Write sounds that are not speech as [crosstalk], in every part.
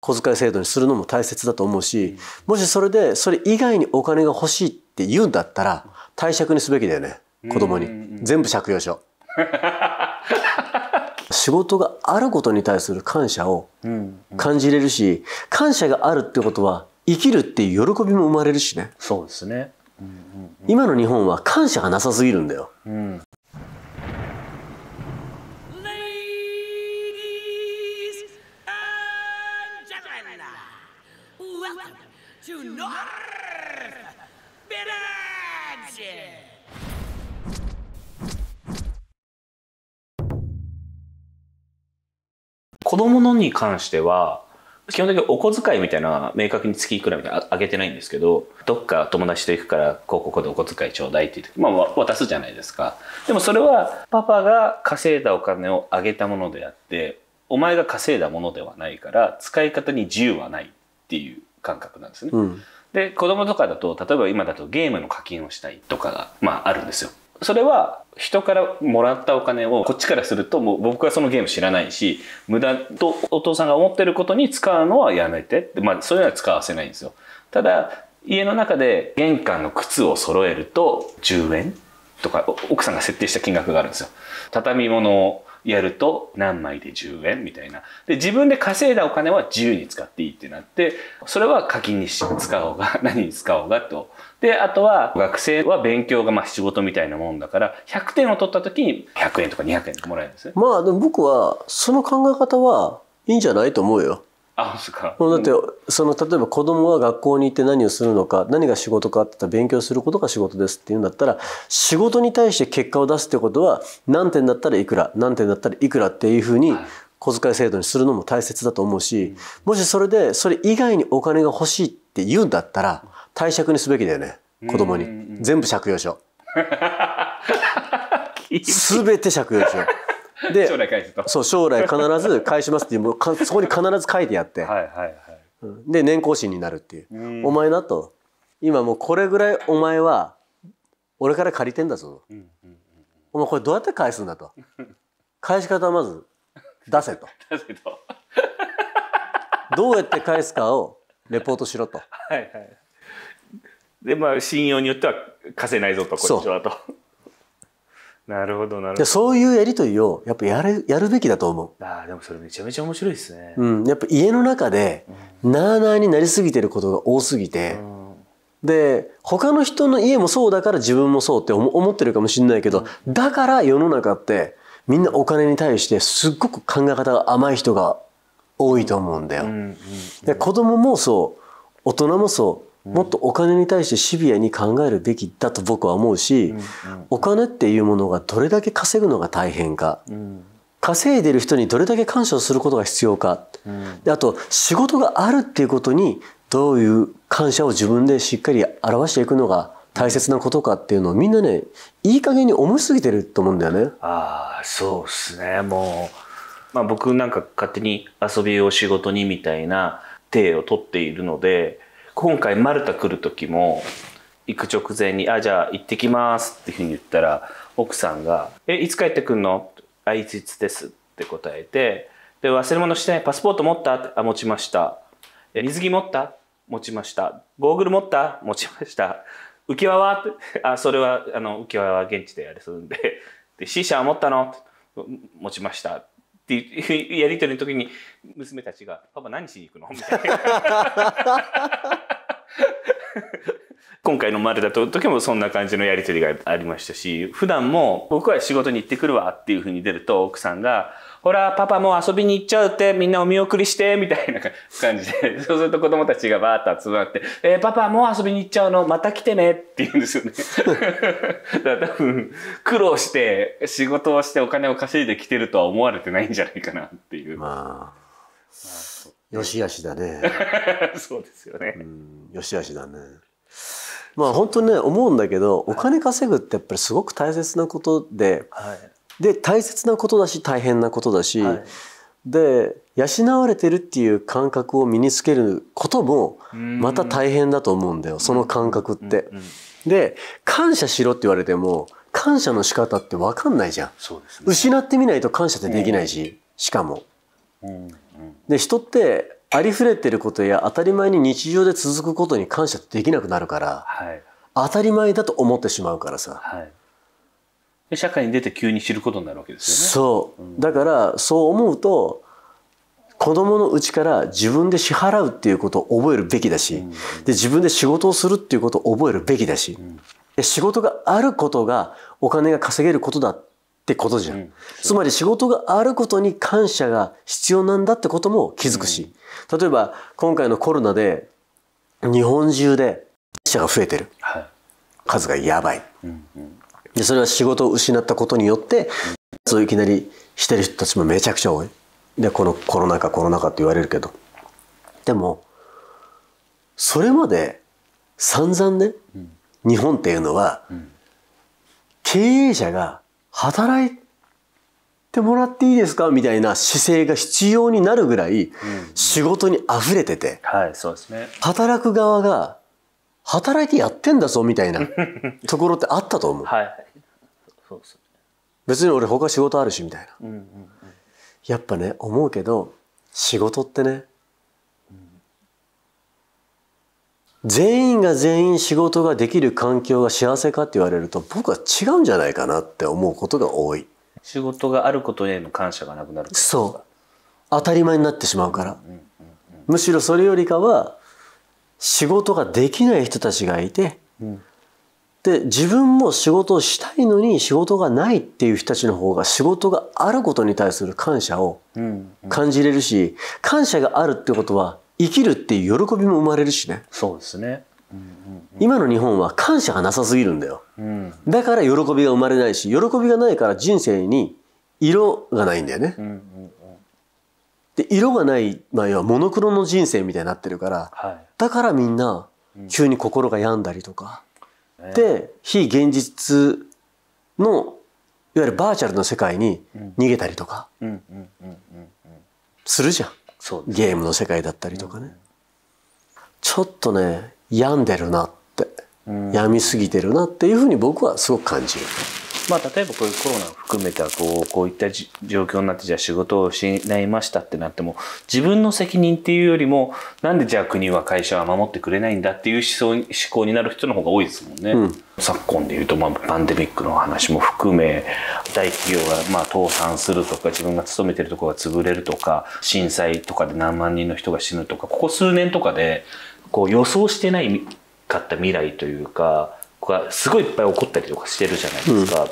小遣い制度にするのも大切だと思うし、もしそれでそれ以外にお金が欲しいって言うんだったら貸借にすべきだよね子供に全部借用書 [laughs] 仕事があることに対する感謝を感じれるし感謝があるってことは生きるっていう喜びも生まれるしねそうですね、今の日本は感謝がなさすぎるんだよ、うん、to North i a g e 子供のに関しては、基本的にお小遣いみたいな明確に月いくらみたいなあげてないんですけどどっか友達と行くからこうここでお小遣いちょうだいっていう時、まあ、渡すじゃないですかでもそれはパパが稼いだお金をあげたものであってお前が稼いだものではないから使い方に自由はないっていう感覚なんですね。うん、で子供とかだと例えば今だとゲームの課金をしたいとかが、まあ、あるんですよ。それは人からもらったお金をこっちからするともう僕はそのゲーム知らないし無駄とお父さんが思ってることに使うのはやめてって、まあ、そういうのは使わせないんですよ。ただ家の中で玄関の靴を揃えると10円とか奥さんが設定した金額があるんですよ。畳物をやると何枚で10円みたいな。で、自分で稼いだお金は自由に使っていいってなって、それは課金に使おうが、[laughs] 何に使おうがと。で、あとは学生は勉強がまあ仕事みたいなもんだから、100点を取った時に100円とか200円とかもらえるんですね。まあでも僕は、その考え方はいいんじゃないと思うよ。あそか、うだってその例えば子供が学校に行って何をするのか何が仕事かって言ったら勉強することが仕事ですっていうんだったら仕事に対して結果を出すってことは何点だったらいくら何点だったらいくらっていうふうに小遣い制度にするのも大切だと思うし、もしそれでそれ以外にお金が欲しいって言うんだったら貸借にすべきだよね子供に全部借用書 [laughs] 全て借用書で将来返すとそう将来必ず返しますっていうもうそこに必ず書いてやってはいはい、はい、で年功心になるっていう、うん、お前なと今もうこれぐらいお前は俺から借りてんだぞ、うんうん、お前これどうやって返すんだと返し方はまず出せと [laughs] [laughs] どうやって返すかをレポートしろとはい、でまあ信用によっては貸せないぞとこっちはとなるほどなるほどそういうやり取りをやっぱやるやるべきだと思うあでもそれめちゃめちゃ面白いですね、うん、やっぱ家の中でなあなあになりすぎてることが多すぎて、うんで他の人の家もそうだから自分もそうって思ってるかもしれないけど、うん、だから世の中ってみんなお金に対してすっごく考え方が甘い人が多いと思うんだよ。うんうん、で子供もそう大人もそもっとお金に対してシビアに考えるべきだと僕は思うし、お金っていうものがどれだけ稼ぐのが大変か、稼いでる人にどれだけ感謝をすることが必要か、であと仕事があるっていうことにどういう感謝を自分でしっかり表していくのが大切なことかっていうのをみんなねいい加減に思いすぎてると思うんだよね。ああそうっすねもう、まあ、僕なんか勝手に遊びを仕事にみたいな体を取っているので今回マルタ来る時も行く直前に「あじゃあ行ってきます」っていうふうに言ったら奥さんが「えいつ帰ってくんの?」あ「いついつです」って答えて「で忘れ物してないパスポート持った?」あ持ちました」「水着持った?」持ちました「ゴーグル持った?」持ちました「浮き輪は?」あそれはあの浮き輪は現地でやるするんで「でシーシャ持ったの?」持ちました」っていうやり取りの時に娘たちが「パパ何しに行くの?」みたいな。[laughs] 今回の丸だと時もそんな感じのやり取りがありましたし、普段も僕は仕事に行ってくるわっていうふうに出ると奥さんが、ほら、パパもう遊びに行っちゃうってみんなお見送りしてみたいな感じで、[laughs] そうすると子供たちがバーッと集まって、えー、パパもう遊びに行っちゃうのまた来てねって言うんですよね。[laughs] だから多分苦労して仕事をしてお金を稼いできてるとは思われてないんじゃないかなっていう。まあ、よしあしだね。そうですよね。うん良しあしだね。まあ本当ね思うんだけどお金稼ぐってやっぱりすごく大切なことで、はい、で大切なことだし大変なことだし、はい、で養われてるっていう感覚を身につけることもまた大変だと思うんだよその感覚って。で感謝しろって言われても感謝の仕方って分かんないじゃん、ね、失ってみないと感謝ってできないし、しかも。で人ってありふれてることや当たり前に日常で続くことに感謝できなくなるから、はい、当たり前だと思ってしまうからさ、はい、社会に出て急に知ることになるわけですよねそうだからそう思うと子供のうちから自分で支払うっていうことを覚えるべきだし、うん、で自分で仕事をするっていうことを覚えるべきだし、うん、で仕事があることがお金が稼げることだってことじゃん。うん、つまり仕事があることに感謝が必要なんだってことも気づくし、うん、例えば今回のコロナで日本中で死者が増えてる、はい、数がやばい、うんうん、でそれは仕事を失ったことによって、そういきなりしてる人たちもめちゃくちゃ多いでこのコロナ禍コロナ禍って言われるけどでもそれまで散々ね、うん、日本っていうのは、経営者が働いてもらっていいですかみたいな姿勢が必要になるぐらい仕事に溢れてて、うんうん、はい、そうですね働く側が働いてやってんだぞみたいな [laughs] ところってあったと思う。はい、そうですね、別に俺他仕事あるしみたいな、うんうんうん、やっぱね思うけど仕事ってね全員が全員仕事ができる環境が幸せかって言われると僕は違うんじゃないかなって思うことが多い仕事があることへの感謝がなくなるそう当たり前になってしまうから、うんうんうん、むしろそれよりかは仕事ができない人たちがいて、うん、で自分も仕事をしたいのに仕事がないっていう人たちの方が仕事があることに対する感謝を感じれるし、うんうん、感謝があるってことは生きるっていう喜びも生まれるしね。そうですね。うんうんうん、今の日本は感謝がなさすぎるんだよ、うん、だから喜びが生まれないし喜びがないから人生に色がないんだよね、うんで色がない場合はモノクロの人生みたいになってるから、はい、だからみんな急に心が病んだりとか、うん、で非現実のいわゆるバーチャルの世界に逃げたりとかするじゃん。ゲームの世界だったりとかね、ちょっとね病んでるなって病みすぎてるなっていうふうに僕はすごく感じる。まあ、例えばこういうコロナを含めたこうこういった状況になってじゃあ仕事を失いましたってなっても自分の責任っていうよりもなんでじゃあ国は会社は守ってくれないんだっていう思想思考になる人の方が多いですもんね。うん昨今でいうと、まあ、パンデミックの話も含め大企業がまあ倒産するとか自分が勤めてるところが潰れるとか震災とかで何万人の人が死ぬとかここ数年とかでこう予想してないかった未来というかがすごいいっぱい起こったりとかしてるじゃないですか。うん、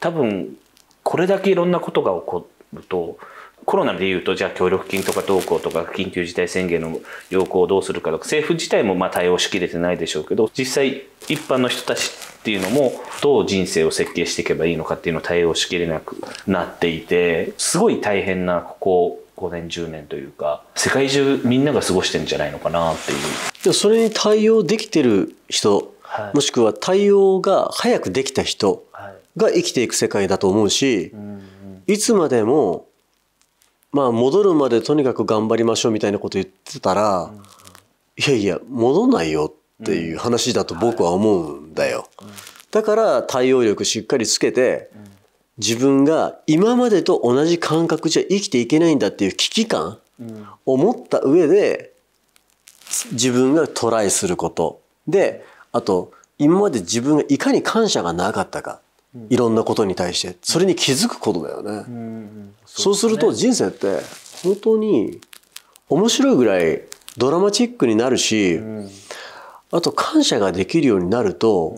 多分これだけいろんなことが起こるとコロナでいうと、じゃあ協力金とかどうこうとか、緊急事態宣言の要項をどうするかとか、政府自体もまあ対応しきれてないでしょうけど、実際、一般の人たちっていうのも、どう人生を設計していけばいいのかっていうのを対応しきれなくなっていて、すごい大変な、ここ、5年10年というか世界中みんなが過ごしてんじゃないのかなっていうそれに対応できてる人、もしくは対応が早くできた人が生きていく世界だと思うし、いつまでもまあ戻るまでとにかく頑張りましょうみたいなこと言ってたら、うん、いやいや戻んないよっていう話だと僕は思うんだよ。はい、だから対応力しっかりつけて、自分が今までと同じ感覚じゃ生きていけないんだっていう危機感を持った上で自分がトライすることであと今まで自分がいかに感謝がなかったかいろんなことに対してそれに気づくことだよね、そうすると人生って本当に面白いぐらいドラマチックになるし、あと感謝ができるようになると、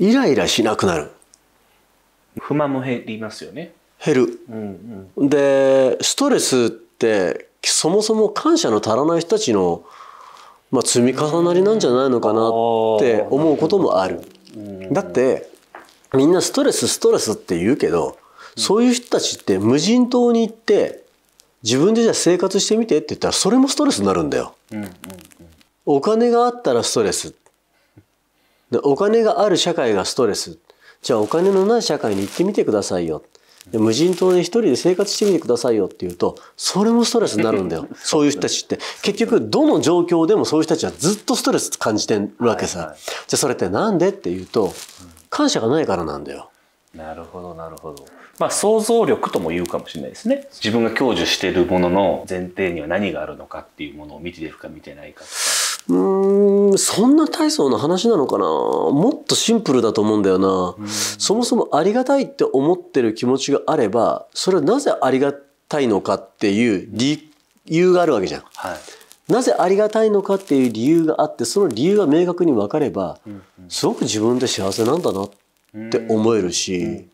イライラしなくなる不満も減りますよね減る、でストレスってそもそも感謝の足らない人たちの、まあ、積み重なりなんじゃないのかなって思うこともある、だってみんなストレスストレスって言うけど、そういう人たちって無人島に行って自分でじゃあ生活してみてって言ったらそれもストレスになるんだよ。お金があったらストレス。でお金がある社会がストレス。じゃあお金のない社会に行ってみてくださいよ。で無人島で一人で生活してみてくださいよって言うと、それもストレスになるんだよ。[laughs] そういう人たちって。結局、どの状況でもそういう人たちはずっとストレス感じてるわけさ。はいはい、じゃあそれってなんでって言うと、感謝がないからなんだよ。なるほどなるほど。まあ想像力とも言うかもしれないですね。自分が享受しているものの前提には何があるのかっていうものを見ているか見てないかうーんそんな大層な話なのかなもっとシンプルだと思うんだよな、そもそもありがたいって思ってる気持ちがあればそれはなぜありがたいのかっていう理由があるわけじゃん、はい、なぜありがたいのかっていう理由があってその理由が明確に分かれば、すごく自分で幸せなんだなって思えるし、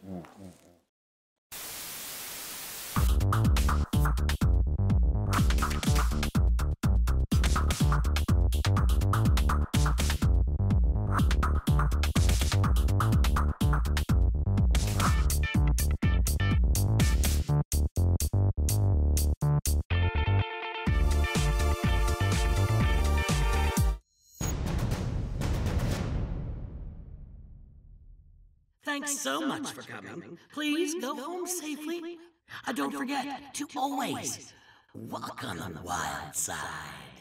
Thanks, Thanks so, so much, much for coming. coming. Please, Please go, go home safely. safely. Uh, don't, don't forget, forget to always walk on the wild side.